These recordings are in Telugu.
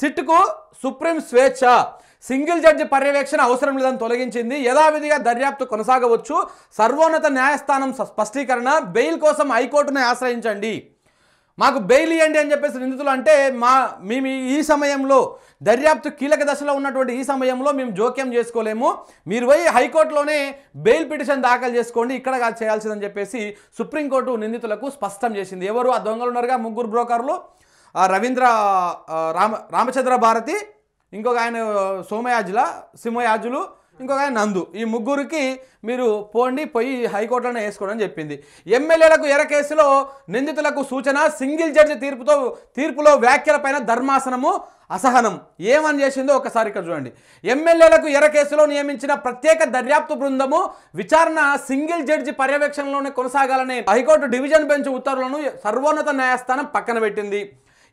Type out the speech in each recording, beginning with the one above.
సిట్కు సుప్రీం స్వేచ్ఛ సింగిల్ జడ్జి పర్యవేక్షణ అవసరం లేదని తొలగించింది యథావిధిగా దర్యాప్తు కొనసాగవచ్చు సర్వోన్నత న్యాయస్థానం స్పష్టీకరణ బెయిల్ కోసం హైకోర్టును ఆశ్రయించండి మాకు బెయిల్ ఇవ్వండి అని చెప్పేసి నిందితులు అంటే మా మేము ఈ సమయంలో దర్యాప్తు కీలక దశలో ఉన్నటువంటి ఈ సమయంలో మేము జోక్యం చేసుకోలేము మీరు పోయి హైకోర్టులోనే బెయిల్ పిటిషన్ దాఖలు చేసుకోండి ఇక్కడ చేయాల్సిందని చెప్పేసి సుప్రీంకోర్టు నిందితులకు స్పష్టం చేసింది ఎవరు ఆ దొంగలు ఉన్నారుగా ముగ్గురు బ్రోకర్లు రవీంద్ర రామ రామచంద్ర భారతి ఇంకొక ఆయన సోమయాజుల సింహయాజులు ఇంకొక ఆయన నందు ఈ ముగ్గురికి మీరు పోండి పోయి హైకోర్టులోనే వేసుకోవడం చెప్పింది ఎమ్మెల్యేలకు ఎర కేసులో నిందితులకు సూచన సింగిల్ జడ్జి తీర్పుతో తీర్పులో వ్యాఖ్యలపైన ధర్మాసనము అసహనం ఏమని చేసిందో ఒకసారి ఇక్కడ చూడండి ఎమ్మెల్యేలకు ఎర కేసులో నియమించిన ప్రత్యేక దర్యాప్తు బృందము విచారణ సింగిల్ జడ్జి పర్యవేక్షణలోనే కొనసాగాలని హైకోర్టు డివిజన్ బెంచ్ ఉత్తర్వులను సర్వోన్నత న్యాయస్థానం పక్కన పెట్టింది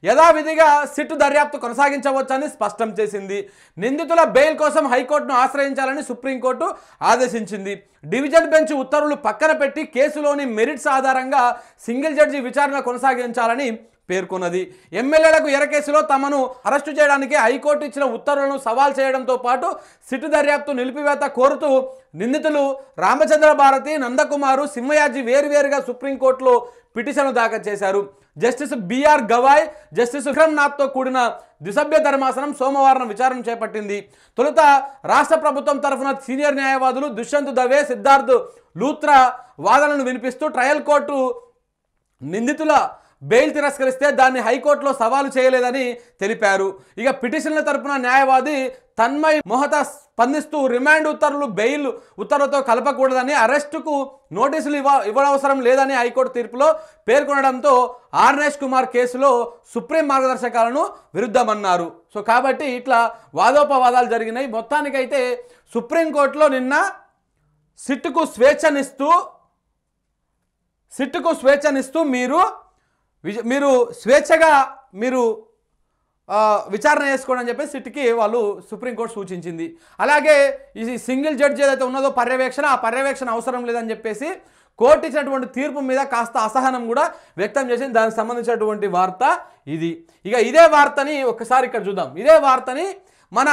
యథావిధిగా సిట్టు దర్యాప్తు కొనసాగించవచ్చని స్పష్టం చేసింది నిందితుల బెయిల్ కోసం హైకోర్టును ఆశ్రయించాలని సుప్రీంకోర్టు ఆదేశించింది డివిజన్ బెంచ్ ఉత్తర్వులు పక్కన పెట్టి కేసులోని మెరిట్స్ ఆధారంగా సింగిల్ జడ్జి విచారణ కొనసాగించాలని పేర్కొన్నది ఎమ్మెల్యేలకు ఎరకేసులో తమను అరెస్టు చేయడానికి హైకోర్టు ఇచ్చిన ఉత్తర్వులను సవాల్ చేయడంతో పాటు సిట్టు దర్యాప్తు నిలిపివేత కోరుతూ నిందితులు రామచంద్ర భారతి నందకుమారు సింహయాజీ వేరువేరుగా సుప్రీంకోర్టులో పిటిషన్లు దాఖలు చేశారు జస్టిస్ బిఆర్ గవాయ్ జస్టిస్ విక్రమ్నాథ్తో కూడిన ద్విసభ్య ధర్మాసనం సోమవారం విచారణ చేపట్టింది తొలుత రాష్ట్ర ప్రభుత్వం తరఫున సీనియర్ న్యాయవాదులు దుష్యంత్ దవే సిద్ధార్థ్ లూత్రా వాదనలను వినిపిస్తూ ట్రయల్ కోర్టు నిందితుల బెయిల్ తిరస్కరిస్తే దాన్ని హైకోర్టులో సవాలు చేయలేదని తెలిపారు ఇక పిటిషన్ల తరపున న్యాయవాది తన్మయ్ మొహతా స్పందిస్తూ రిమాండ్ ఉత్తర్వులు బెయిల్ ఉత్తర్వులతో కలపకూడదని అరెస్టుకు నోటీసులు ఇవ్వ ఇవ్వనవసరం లేదని హైకోర్టు తీర్పులో పేర్కొనడంతో ఆర్నేష్ కుమార్ కేసులో సుప్రీం మార్గదర్శకాలను విరుద్ధమన్నారు సో కాబట్టి ఇట్లా వాదోపవాదాలు జరిగినాయి మొత్తానికైతే సుప్రీంకోర్టులో నిన్న సిట్టుకు స్వేచ్ఛనిస్తూ సిట్టుకు స్వేచ్ఛనిస్తూ మీరు విజ మీరు స్వేచ్ఛగా మీరు విచారణ చేసుకోండి అని చెప్పి సిట్కి వాళ్ళు సుప్రీంకోర్టు సూచించింది అలాగే ఈ సింగిల్ జడ్జి ఏదైతే ఉన్నదో పర్యవేక్షణ ఆ పర్యవేక్షణ అవసరం లేదని చెప్పేసి కోర్టు ఇచ్చినటువంటి తీర్పు మీద కాస్త అసహనం కూడా వ్యక్తం చేసింది దానికి సంబంధించినటువంటి వార్త ఇది ఇక ఇదే వార్తని ఒకసారి ఇక్కడ చూద్దాం ఇదే వార్తని మన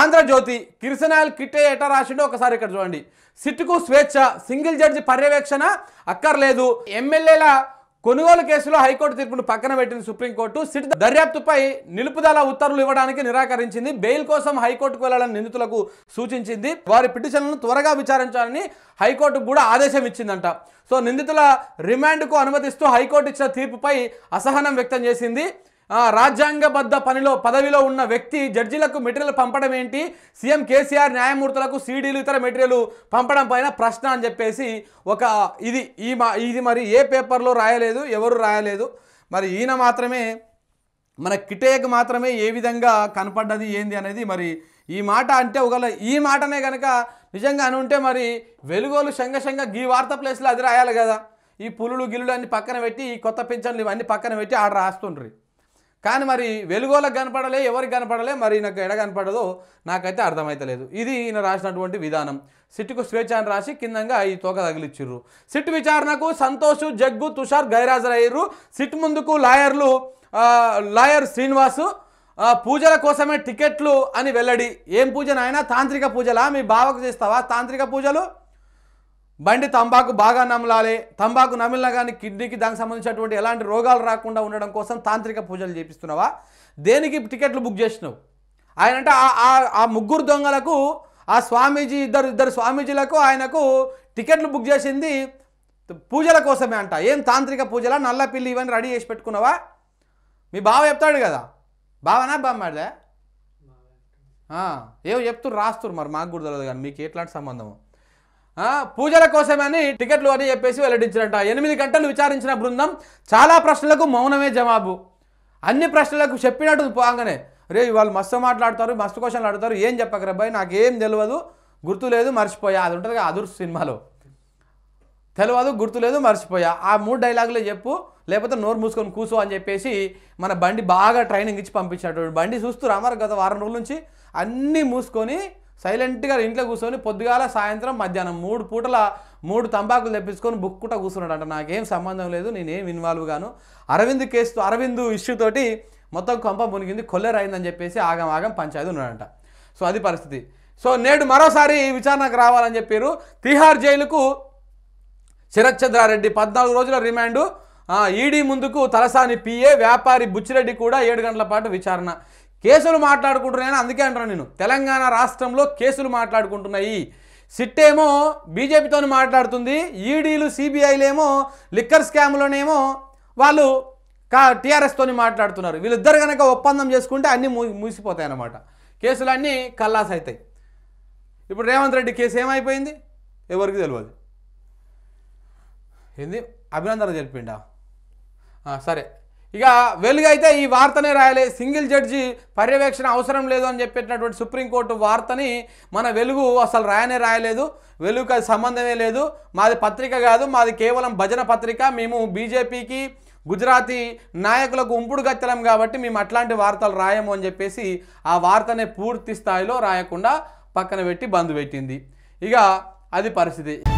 ఆంధ్రజ్యోతి కిరసనాయల్ కిట్టే ఎట రాసిండో ఒకసారి ఇక్కడ చూడండి సిట్కు స్వేచ్ఛ సింగిల్ జడ్జి పర్యవేక్షణ అక్కర్లేదు ఎమ్మెల్యేల కొనుగోలు కేసులో హైకోర్టు తీర్పును పక్కన పెట్టిన సుప్రీంకోర్టు సిట్ దర్యాప్తుపై నిలుపుదల ఉత్తర్వులు ఇవ్వడానికి నిరాకరించింది బెయిల్ కోసం హైకోర్టుకు వెళ్లాలని నిందితులకు సూచించింది వారి పిటిషన్లను త్వరగా విచారించాలని హైకోర్టు కూడా ఆదేశం ఇచ్చిందంట సో నిందితుల రిమాండ్కు అనుమతిస్తూ హైకోర్టు ఇచ్చిన తీర్పుపై అసహనం వ్యక్తం చేసింది రాజ్యాంగబద్ధ పనిలో పదవిలో ఉన్న వ్యక్తి జడ్జీలకు మెటీరియల్ పంపడం ఏంటి సీఎం కేసీఆర్ న్యాయమూర్తులకు సీడీలు ఇతర మెటీరియల్ పంపడం పైన ప్రశ్న అని చెప్పేసి ఒక ఇది ఈ ఇది మరి ఏ పేపర్లో రాయలేదు ఎవరు రాయలేదు మరి ఈయన మాత్రమే మన కిటేక్ మాత్రమే ఏ విధంగా కనపడ్డది ఏంది అనేది మరి ఈ మాట అంటే ఒకవేళ ఈ మాటనే కనుక నిజంగా అని ఉంటే మరి వెలుగోలు శంగశంగ ఈ వార్త ప్లేస్లో అది రాయాలి కదా ఈ పులులు గిల్లులు అన్ని పక్కన పెట్టి ఈ కొత్త పింఛన్లు ఇవన్నీ పక్కన పెట్టి ఆడ రాస్తుండ్రి కానీ మరి వెలుగోలకు కనపడలే ఎవరికి కనపడలే మరి నాకు ఎడ కనపడదో నాకైతే అర్థమైతలేదు ఇది ఈయన రాసినటువంటి విధానం సిట్టుకు స్వేచ్ఛ అని రాసి కిందంగా ఈ తోక తగిలిచ్చిర్రు సిట్ విచారణకు సంతోష్ జగ్గు తుషార్ గైరాజరయ్యారు సిట్ ముందుకు లాయర్లు లాయర్ శ్రీనివాసు పూజల కోసమే టికెట్లు అని వెల్లడి ఏం పూజ నాయన తాంత్రిక పూజలా మీ బావకు చేస్తావా తాంత్రిక పూజలు బండి తంబాకు బాగా నమలాలి తంబాకు నమిలినా కానీ కిడ్నీకి దానికి సంబంధించినటువంటి ఎలాంటి రోగాలు రాకుండా ఉండడం కోసం తాంత్రిక పూజలు చేపిస్తున్నావా దేనికి టికెట్లు బుక్ చేసినావు ఆయన అంటే ఆ ముగ్గురు దొంగలకు ఆ స్వామీజీ ఇద్దరు ఇద్దరు స్వామీజీలకు ఆయనకు టికెట్లు బుక్ చేసింది పూజల కోసమే అంట ఏం తాంత్రిక పూజలా నల్ల పిల్లి ఇవన్నీ రెడీ చేసి పెట్టుకున్నావా మీ బావ చెప్తాడు కదా బావనా బామ్మాడే ఏమో చెప్తున్నారు రాస్తున్నారు మరి మాకు కూడా తెలియదు కానీ మీకు ఎట్లాంటి సంబంధము పూజల కోసమని టికెట్లు అని చెప్పేసి వెల్లడించినట ఎనిమిది గంటలు విచారించిన బృందం చాలా ప్రశ్నలకు మౌనమే జవాబు అన్ని ప్రశ్నలకు చెప్పినట్టు పోగానే రే వాళ్ళు మస్తు మాట్లాడతారు మస్తు క్వశ్చన్లు ఆడతారు ఏం చెప్పక రబ్బాయి నాకేం తెలియదు గుర్తు లేదు మర్చిపోయా అది ఉంటుంది అదుర్ సినిమాలో తెలియదు గుర్తు లేదు మర్చిపోయా ఆ మూడు డైలాగులే చెప్పు లేకపోతే నోరు మూసుకొని కూసు అని చెప్పేసి మన బండి బాగా ట్రైనింగ్ ఇచ్చి పంపించినటువంటి బండి చూస్తూ రామారు గత వారం రోజుల నుంచి అన్నీ మూసుకొని సైలెంట్గా ఇంట్లో కూర్చొని పొద్దుగాల సాయంత్రం మధ్యాహ్నం మూడు పూటల మూడు తంబాకులు తెప్పించుకొని బుక్కుట కూర్చున్నాడు అంట నాకేం సంబంధం లేదు నేనేం ఇన్వాల్వ్ గాను అరవింద్ కేసు అరవింద్ ఇష్యూతోటి మొత్తం కొంప మునిగింది కొల్లెర్ అయిందని చెప్పేసి ఆగం ఆగం పంచాయతీ ఉన్నాడంట సో అది పరిస్థితి సో నేడు మరోసారి విచారణకు రావాలని చెప్పారు తిహార్ జైలుకు శరత్చంద్రారెడ్డి పద్నాలుగు రోజుల రిమాండు ఈడీ ముందుకు తలసాని పిఏ వ్యాపారి బుచ్చిరెడ్డి కూడా ఏడు గంటల పాటు విచారణ కేసులు మాట్లాడుకుంటున్నాయని అందుకే అంటాను నేను తెలంగాణ రాష్ట్రంలో కేసులు మాట్లాడుకుంటున్నాయి సిట్ ఏమో బీజేపీతో మాట్లాడుతుంది ఈడీలు సిబిఐలేమో లిక్కర్ స్కామ్లోనేమో వాళ్ళు కా టీఆర్ఎస్తో మాట్లాడుతున్నారు వీళ్ళిద్దరు కనుక ఒప్పందం చేసుకుంటే అన్నీ మూసిపోతాయి అన్నమాట కేసులన్నీ కల్లాస్ అవుతాయి ఇప్పుడు రేవంత్ రెడ్డి కేసు ఏమైపోయింది ఎవరికి తెలియదు ఏంది అభినందన జరిపిండా సరే ఇక వెలుగైతే ఈ వార్తనే రాయాలి సింగిల్ జడ్జి పర్యవేక్షణ అవసరం లేదు అని చెప్పేటటువంటి సుప్రీంకోర్టు వార్తని మన వెలుగు అసలు రాయనే రాయలేదు వెలుగు సంబంధమే లేదు మాది పత్రిక కాదు మాది కేవలం భజన పత్రిక మేము బీజేపీకి గుజరాతీ నాయకులకు ఉంపుడు గచ్చలం కాబట్టి మేము అట్లాంటి వార్తలు రాయము అని చెప్పేసి ఆ వార్తనే పూర్తి స్థాయిలో రాయకుండా పక్కన పెట్టి బంద్ పెట్టింది ఇక అది పరిస్థితి